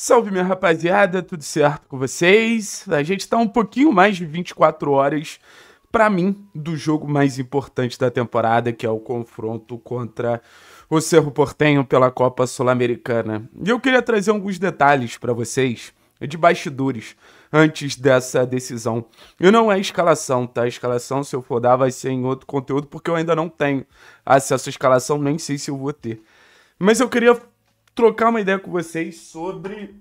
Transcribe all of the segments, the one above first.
Salve, minha rapaziada, tudo certo com vocês? A gente está um pouquinho mais de 24 horas, para mim, do jogo mais importante da temporada, que é o confronto contra o Cerro Portenho pela Copa Sul-Americana. E eu queria trazer alguns detalhes para vocês de bastidores antes dessa decisão. E não é escalação, tá? A escalação, se eu for dar, vai ser em outro conteúdo, porque eu ainda não tenho acesso à escalação, nem sei se eu vou ter. Mas eu queria trocar uma ideia com vocês sobre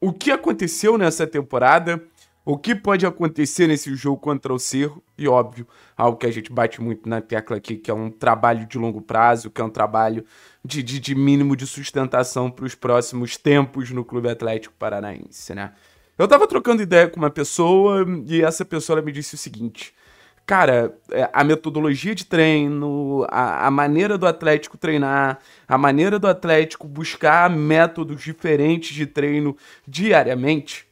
o que aconteceu nessa temporada, o que pode acontecer nesse jogo contra o Cerro, e óbvio, algo que a gente bate muito na tecla aqui, que é um trabalho de longo prazo, que é um trabalho de, de, de mínimo de sustentação para os próximos tempos no Clube Atlético Paranaense, né? Eu tava trocando ideia com uma pessoa e essa pessoa me disse o seguinte: cara, é, a metodologia de treino, a, a, maneira do Atlético treinar, a maneira do Atlético buscar métodos diferentes de treino diariamente,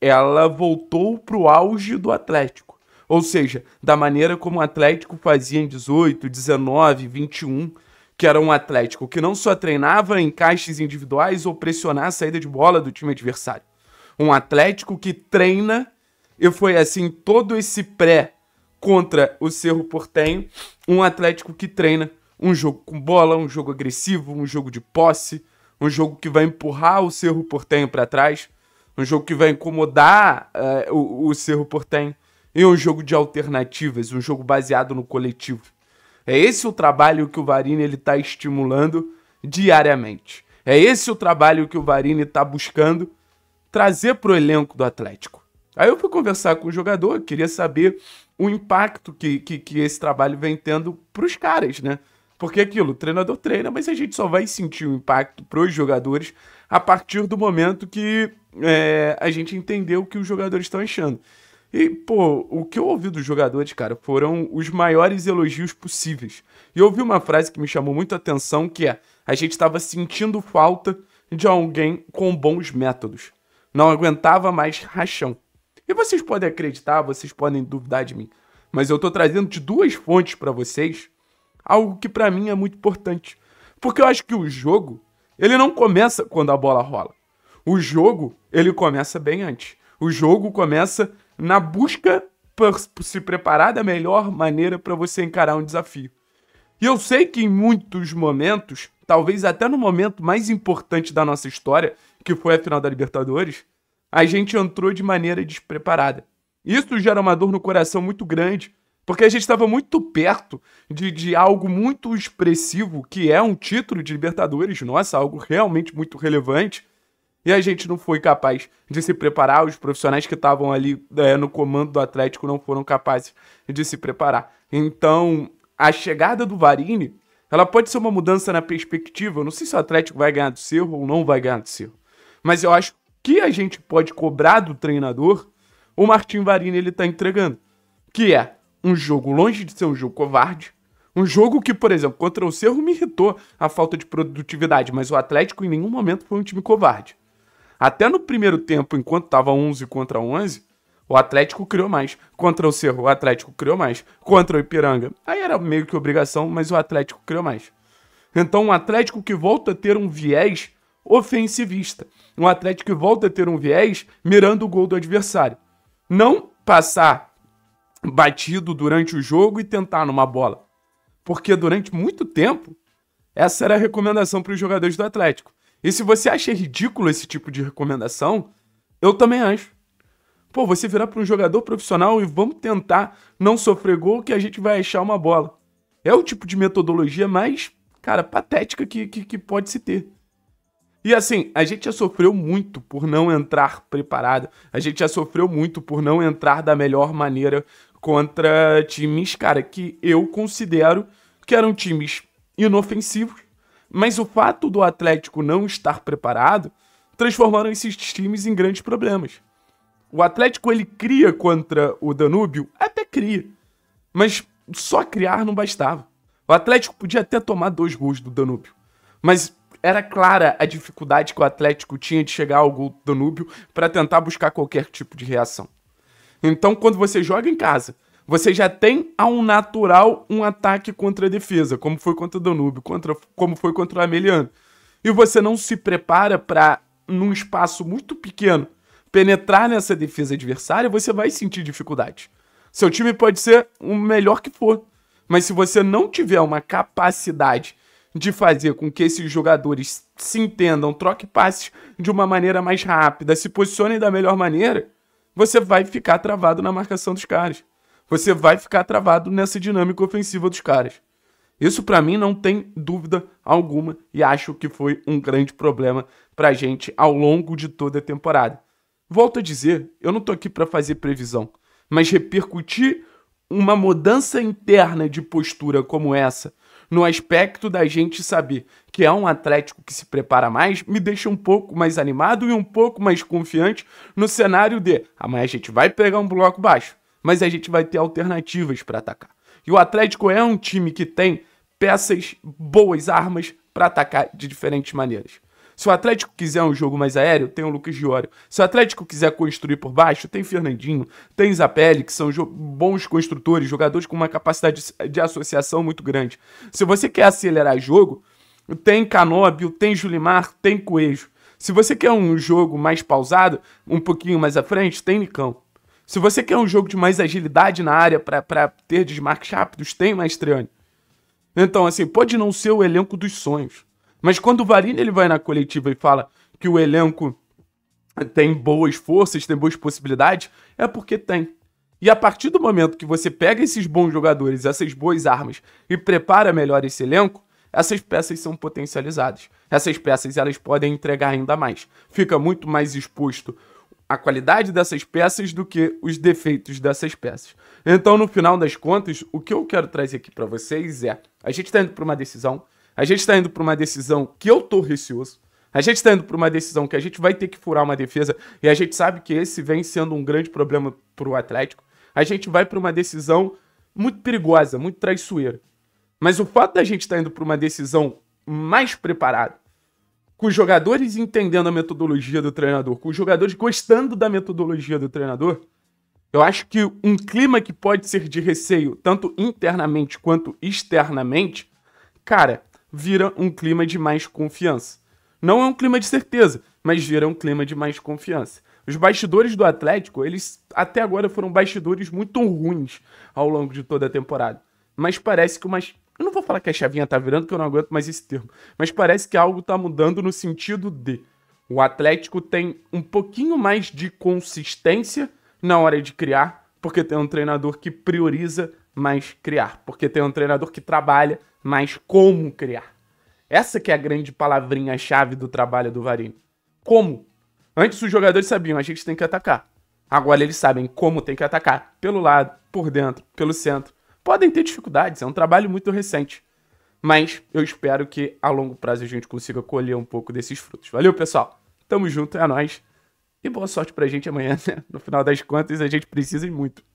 ela voltou para o auge do Atlético. Ou seja, da maneira como o Atlético fazia em 18, 19, 21, que era um Atlético que não só treinava em caixas individuais ou pressionar a saída de bola do time adversário. Um Atlético que treina, e foi assim todo esse pré contra o Cerro Portenho, um Atlético que treina um jogo com bola, um jogo agressivo, um jogo de posse, um jogo que vai empurrar o Cerro Portenho para trás, um jogo que vai incomodar uh, o, o Cerro Portenho e um jogo de alternativas, um jogo baseado no coletivo. É esse o trabalho que o Varini ele está estimulando diariamente. É esse o trabalho que o Varini está buscando trazer para o elenco do Atlético. Aí eu fui conversar com o jogador, queria saber o impacto que, que, que esse trabalho vem tendo para os caras, né? Porque é aquilo, o treinador treina, mas a gente só vai sentir o impacto para os jogadores a partir do momento que é, a gente entendeu o que os jogadores estão achando. E, pô, o que eu ouvi dos jogadores, cara, foram os maiores elogios possíveis. E eu ouvi uma frase que me chamou muito a atenção, que é: a gente estava sentindo falta de alguém com bons métodos. Não aguentava mais rachão. E vocês podem acreditar, vocês podem duvidar de mim, mas eu estou trazendo de duas fontes para vocês algo que para mim é muito importante, porque eu acho que o jogo ele não começa quando a bola rola. O jogo ele começa bem antes. O jogo começa na busca por se preparar da melhor maneira para você encarar um desafio. E eu sei que em muitos momentos, talvez até no momento mais importante da nossa história, que foi a final da Libertadores, a gente entrou de maneira despreparada. Isso gera uma dor no coração muito grande, porque a gente estava muito perto de, de algo muito expressivo, que é um título de Libertadores, nossa, algo realmente muito relevante, e a gente não foi capaz de se preparar, os profissionais que estavam ali é, no comando do Atlético não foram capazes de se preparar. Então, a chegada do Varini, ela pode ser uma mudança na perspectiva, eu não sei se o Atlético vai ganhar do Cerro ou não vai ganhar do Cerro, mas eu acho que a gente pode cobrar do treinador, o Martin Varini ele tá entregando. Que é um jogo longe de ser um jogo covarde, um jogo que, por exemplo, contra o Cerro me irritou a falta de produtividade, mas o Atlético em nenhum momento foi um time covarde. Até no primeiro tempo, enquanto estava 11 contra 11, o Atlético criou mais. Contra o Cerro, o Atlético criou mais. Contra o Ipiranga, aí era meio que obrigação, mas o Atlético criou mais. Então, um Atlético que volta a ter um viés ofensivista. Um Atlético que volta a ter um viés mirando o gol do adversário. Não passar batido durante o jogo e tentar numa bola. Porque durante muito tempo, essa era a recomendação para os jogadores do Atlético. E se você acha ridículo esse tipo de recomendação, eu também acho. Pô, você virar para um jogador profissional e vamos tentar não sofrer gol que a gente vai achar uma bola. É o tipo de metodologia mais, cara, patética que, que, que pode se ter. E assim, a gente já sofreu muito por não entrar preparado, a gente já sofreu muito por não entrar da melhor maneira contra times, cara, que eu considero que eram times inofensivos, mas o fato do Atlético não estar preparado transformaram esses times em grandes problemas. O Atlético ele cria contra o Danúbio, até cria, mas só criar não bastava. O Atlético podia até tomar dois gols do Danúbio, mas era clara a dificuldade que o Atlético tinha de chegar ao gol do Danúbio para tentar buscar qualquer tipo de reação. Então, quando você joga em casa, você já tem ao natural um ataque contra a defesa, como foi contra o Danúbio, contra, como foi contra o Ameliano. E você não se prepara para, num espaço muito pequeno, penetrar nessa defesa adversária, você vai sentir dificuldade. Seu time pode ser o melhor que for, mas se você não tiver uma capacidade de fazer com que esses jogadores se entendam, troquem passes de uma maneira mais rápida, se posicionem da melhor maneira, você vai ficar travado na marcação dos caras. Você vai ficar travado nessa dinâmica ofensiva dos caras. Isso para mim não tem dúvida alguma e acho que foi um grande problema pra gente ao longo de toda a temporada. Volto a dizer, eu não tô aqui para fazer previsão, mas repercutir uma mudança interna de postura como essa no aspecto da gente saber que é um Atlético que se prepara mais, me deixa um pouco mais animado e um pouco mais confiante no cenário de amanhã a gente vai pegar um bloco baixo, mas a gente vai ter alternativas para atacar. E o Atlético é um time que tem peças boas, armas para atacar de diferentes maneiras. Se o Atlético quiser um jogo mais aéreo, tem o Lucas Diório. Se o Atlético quiser construir por baixo, tem Fernandinho, tem Zapelli, que são bons construtores, jogadores com uma capacidade de associação muito grande. Se você quer acelerar jogo, tem Canóbio, tem Julimar, tem Coelho. Se você quer um jogo mais pausado, um pouquinho mais à frente, tem Nicão. Se você quer um jogo de mais agilidade na área para ter desmarques rápidos, tem Maestriani. Então, assim, pode não ser o elenco dos sonhos. Mas quando o Varini ele vai na coletiva e fala que o elenco tem boas forças, tem boas possibilidades, é porque tem. E a partir do momento que você pega esses bons jogadores, essas boas armas e prepara melhor esse elenco, essas peças são potencializadas. Essas peças elas podem entregar ainda mais. Fica muito mais exposto a qualidade dessas peças do que os defeitos dessas peças. Então, no final das contas, o que eu quero trazer aqui para vocês é: a gente está indo para uma decisão, a gente está indo para uma decisão que eu tô receoso. A gente está indo para uma decisão que a gente vai ter que furar uma defesa e a gente sabe que esse vem sendo um grande problema para o Atlético. A gente vai para uma decisão muito perigosa, muito traiçoeira. Mas o fato da gente estar tá indo para uma decisão mais preparada, com os jogadores entendendo a metodologia do treinador, com os jogadores gostando da metodologia do treinador, eu acho que um clima que pode ser de receio, tanto internamente quanto externamente, cara, vira um clima de mais confiança. Não é um clima de certeza, mas vira um clima de mais confiança. Os bastidores do Atlético, eles até agora foram bastidores muito ruins ao longo de toda a temporada. Mas parece que umas. Eu não vou falar que a chavinha tá virando, porque eu não aguento mais esse termo. Mas parece que algo tá mudando no sentido de. O Atlético tem um pouquinho mais de consistência na hora de criar, porque tem um treinador que prioriza mas criar, porque tem um treinador que trabalha mas como criar. Essa que é a grande palavrinha chave do trabalho do Varinho. Como? Antes os jogadores sabiam, a gente tem que atacar. Agora eles sabem como tem que atacar, pelo lado, por dentro, pelo centro. Podem ter dificuldades, é um trabalho muito recente. Mas eu espero que a longo prazo a gente consiga colher um pouco desses frutos. Valeu, pessoal. Tamo junto, é nós. E boa sorte pra gente amanhã, né? No final das contas, a gente precisa e muito.